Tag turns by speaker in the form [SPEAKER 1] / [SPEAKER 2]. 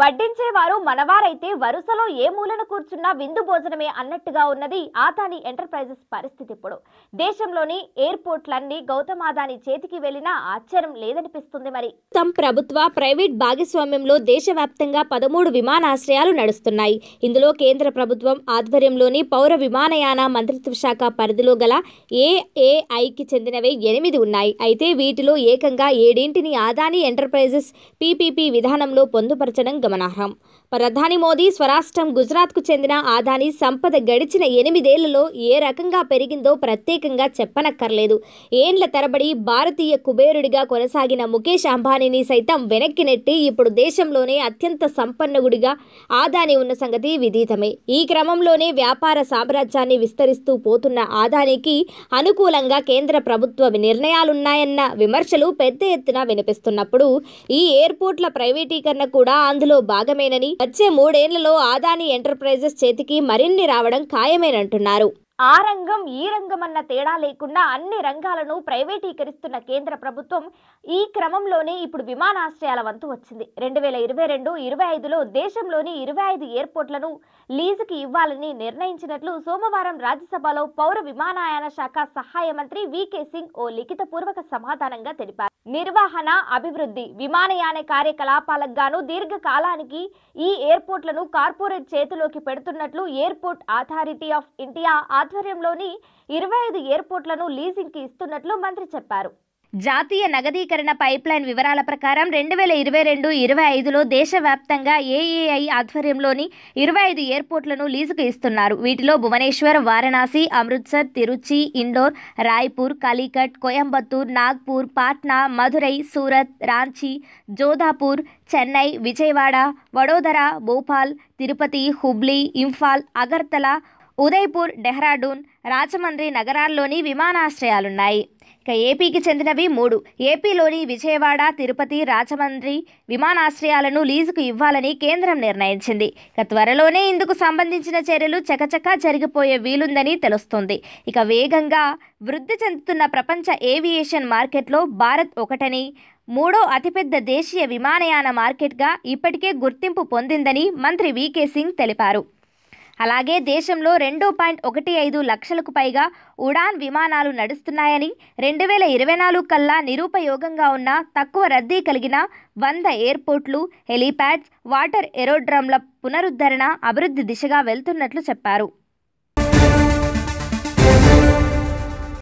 [SPEAKER 1] వడ్డించేవారు మనవారైతే వరుసలో ఏ మూలను కూర్చున్నా విందు భోజనమే అన్నట్టుగా ఉన్నది ఆదాని ఎంటర్ప్రైజెస్ పరిస్థితి ఇప్పుడు దేశంలోని ఎయిర్పోర్ట్లన్నీ గౌతమ్ ఆదాని చేతికి వెళ్ళినా ఆశ్చర్యం లేదనిపిస్తుంది మరి తమ ప్రభుత్వ ప్రైవేట్ భాగస్వామ్యంలో దేశవ్యాప్తంగా పదమూడు విమానాశ్రయాలు నడుస్తున్నాయి ఇందులో కేంద్ర ప్రభుత్వం ఆధ్వర్యంలోని పౌర విమానయాన మంత్రిత్వ శాఖ పరిధిలో గల ఏఏఐకి చెందినవి ఎనిమిది ఉన్నాయి అయితే వీటిలో ఏకంగా ఏడింటిని ఆదాని ఎంటర్ప్రైజెస్ పీపీపీ విధానంలో పొందుపరచడం గమనార్హం ప్రధాని మోదీ స్వరాష్ట్రం గుజరాత్కు చెందిన ఆదాని సంపద గడిచిన ఎనిమిదేళ్లలో ఏ రకంగా పెరిగిందో ప్రత్యేకంగా చెప్పనక్కర్లేదు ఏండ్ల తరబడి భారతీయ కుబేరుడిగా కొనసాగిన ముఖేష్ అంబానీని సైతం వెనక్కి నెట్టి ఇప్పుడు దేశంలోనే అత్యంత సంపన్నగుడిగా ఆదాని ఉన్న సంగతి విదితమే ఈ క్రమంలోనే వ్యాపార సామ్రాజ్యాన్ని విస్తరిస్తూ పోతున్న ఆదానికి అనుకూలంగా కేంద్ర ప్రభుత్వ నిర్ణయాలున్నాయన్న విమర్శలు పెద్ద ఎత్తున వినిపిస్తున్నప్పుడు ఈ ఎయిర్పోర్ట్ల ప్రైవేటీకరణ కూడా అందులో అందులో భాగమేనని వచ్చే మూడేళ్లలో ఆదాని ఎంటర్ప్రైజెస్ చేతికి మరిన్ని రావడం ఖాయమేనంటున్నారు ఆ రంగం ఈ రంగం అన్న తేడా లేకుండా అన్ని రంగాలను ప్రైవేటీకరిస్తున్న కేంద్ర ప్రభుత్వం ఈ క్రమంలోనే ఇప్పుడు విమానాశ్రయాల వంతు వచ్చింది రెండు వేల ఇరవై రెండు ఇరవై ఐదులో దేశంలోని ఇరవై ఐదు ఎయిర్పోర్ట్లను లీజుకి ఇవ్వాలని నిర్ణయించినట్లు సోమవారం రాజ్యసభలో పౌర విమానయాన శాఖ సహాయ మంత్రి వికే సింగ్ ఓ లిఖితపూర్వక సమాధానంగా తెలిపారు నిర్వహణ అభివృద్ధి విమానయాన కార్యకలాపాలకు గాను దీర్ఘకాలానికి ఈ ఎయిర్పోర్ట్లను కార్పొరేట్ చేతిలోకి పెడుతున్నట్లు ఎయిర్పోర్ట్ అథారిటీ ఆఫ్ ఇండియా ఆధ్వర్యంలోని ఇరవై ఐదు ఎయిర్పోర్ట్లను లీజింగ్కి ఇస్తున్నట్లు మంత్రి చెప్పారు జాతీయ నగదీకరణ పైప్లైన్ వివరాల ప్రకారం రెండు వేల ఇరవై రెండు ఇరవై ఐదులో దేశవ్యాప్తంగా ఏఏఐ ఆధ్వర్యంలోని ఇరవై ఐదు ఎయిర్పోర్ట్లను లీజుకు ఇస్తున్నారు వీటిలో భువనేశ్వర్ వారణాసి అమృత్సర్ తిరుచి ఇండోర్ రాయ్పూర్ కలికట్ కోయంబత్తూర్ నాగ్పూర్ పాట్నా మధురై సూరత్ రాంచీ జోధాపూర్ చెన్నై విజయవాడ వడోదర భోపాల్ తిరుపతి హుబ్లీ ఇంఫాల్ అగర్తల ఉదయ్పూర్ డెహ్రాడూన్ రాజమండ్రి నగరాల్లోని విమానాశ్రయాలున్నాయి ఇక ఏపీకి చెందినవి మూడు ఏపీలోని విజయవాడ తిరుపతి రాజమండ్రి విమానాశ్రయాలను లీజుకు ఇవ్వాలని కేంద్రం నిర్ణయించింది ఇక త్వరలోనే ఇందుకు సంబంధించిన చర్యలు చకచకా జరిగిపోయే వీలుందని తెలుస్తుంది ఇక వేగంగా వృద్ధి చెందుతున్న ప్రపంచ ఏవియేషన్ మార్కెట్లో భారత్ ఒకటని మూడో అతిపెద్ద దేశీయ విమానయాన మార్కెట్గా ఇప్పటికే గుర్తింపు పొందిందని మంత్రి వీకే సింగ్ తెలిపారు అలాగే దేశంలో రెండు పాయింట్ ఒకటి ఐదు లక్షలకు పైగా ఉడాన్ విమానాలు నడుస్తున్నాయని రెండు వేల ఇరవై నాలుగు కల్లా నిరుపయోగంగా ఉన్న తక్కువ రద్దీ కలిగిన వంద ఎయిర్పోర్ట్లు హెలీప్యాడ్స్ వాటర్ ఎరోడ్రమ్ల పునరుద్ధరణ అభివృద్ధి దిశగా వెళ్తున్నట్లు చెప్పారు